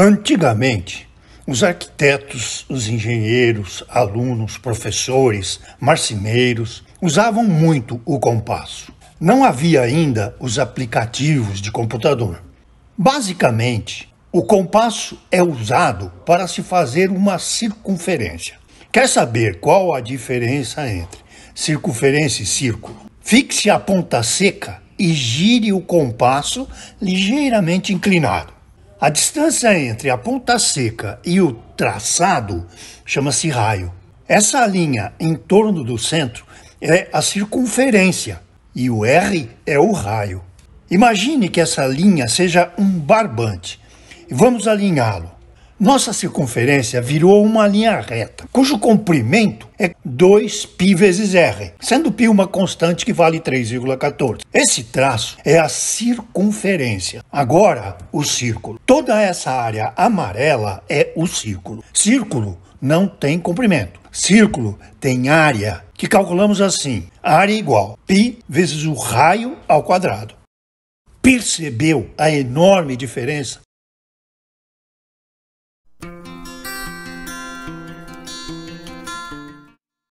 Antigamente, os arquitetos, os engenheiros, alunos, professores, marceneiros usavam muito o compasso. Não havia ainda os aplicativos de computador. Basicamente, o compasso é usado para se fazer uma circunferência. Quer saber qual a diferença entre circunferência e círculo? Fixe a ponta seca e gire o compasso ligeiramente inclinado. A distância entre a ponta seca e o traçado chama-se raio. Essa linha em torno do centro é a circunferência e o R é o raio. Imagine que essa linha seja um barbante e vamos alinhá-lo. Nossa circunferência virou uma linha reta, cujo comprimento é 2π vezes r, sendo π uma constante que vale 3,14. Esse traço é a circunferência. Agora, o círculo. Toda essa área amarela é o círculo. Círculo não tem comprimento. Círculo tem área, que calculamos assim: área igual π vezes o raio ao quadrado. Percebeu a enorme diferença